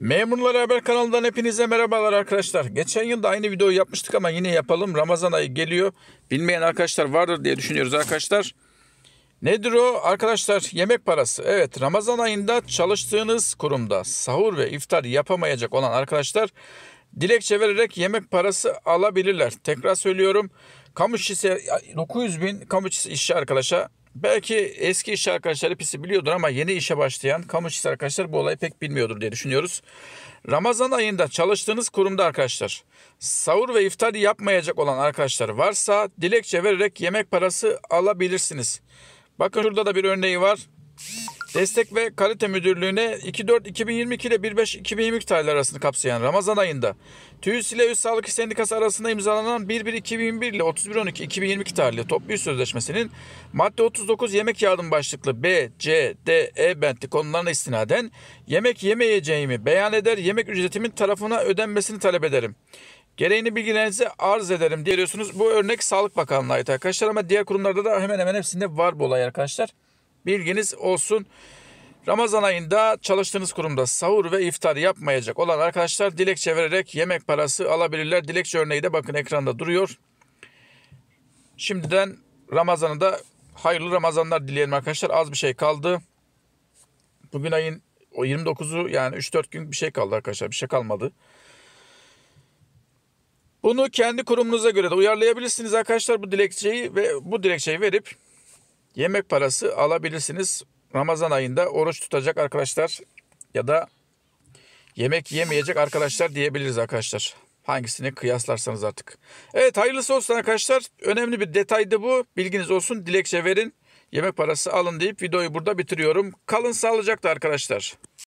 Memurlar Haber kanalından hepinize merhabalar arkadaşlar. Geçen yıl da aynı videoyu yapmıştık ama yine yapalım. Ramazan ayı geliyor. Bilmeyen arkadaşlar vardır diye düşünüyoruz arkadaşlar. Nedir o? Arkadaşlar yemek parası. Evet Ramazan ayında çalıştığınız kurumda sahur ve iftar yapamayacak olan arkadaşlar dilekçe vererek yemek parası alabilirler. Tekrar söylüyorum. Kamu işçisi 900 bin kamu işçi arkadaşa Belki eski iş arkadaşları pisi biliyordur ama yeni işe başlayan kamu işçisi arkadaşlar bu olayı pek bilmiyordur diye düşünüyoruz. Ramazan ayında çalıştığınız kurumda arkadaşlar sahur ve iftar yapmayacak olan arkadaşlar varsa dilekçe vererek yemek parası alabilirsiniz. Bakın şurada da bir örneği var. Destek ve Kalite Müdürlüğü'ne 2-4-2022 ile 1-5-2022 tarihleri arasında kapsayan Ramazan ayında TÜİS ile Üst Sağlık Sendikası arasında imzalanan 1-1-2021 ile 31-12-2022 tarihli toplu iş sözleşmesinin madde 39 yemek yardım başlıklı B, C, D, E bentli konularına istinaden yemek yemeyeceğimi beyan eder yemek ücretimin tarafına ödenmesini talep ederim. Gereğini bilgilerinizi arz ederim diyorsunuz. Bu örnek Sağlık Bakanlığı'na ait arkadaşlar ama diğer kurumlarda da hemen hemen hepsinde var bu olay arkadaşlar. Bilginiz olsun. Ramazan ayında çalıştığınız kurumda sahur ve iftar yapmayacak olan arkadaşlar dilekçe vererek yemek parası alabilirler. Dilekçe örneği de bakın ekranda duruyor. Şimdiden Ramazan'ı da hayırlı Ramazanlar dileyelim arkadaşlar. Az bir şey kaldı. Bugün ayın o 29'u yani 3-4 gün bir şey kaldı arkadaşlar. Bir şey kalmadı. Bunu kendi kurumunuza göre de uyarlayabilirsiniz arkadaşlar bu dilekçeyi ve bu dilekçeyi verip Yemek parası alabilirsiniz. Ramazan ayında oruç tutacak arkadaşlar ya da yemek yemeyecek arkadaşlar diyebiliriz arkadaşlar. Hangisini kıyaslarsanız artık. Evet hayırlısı olsun arkadaşlar. Önemli bir detaydı bu. Bilginiz olsun. Dilekçe verin. Yemek parası alın deyip videoyu burada bitiriyorum. Kalın sağlıcakla arkadaşlar.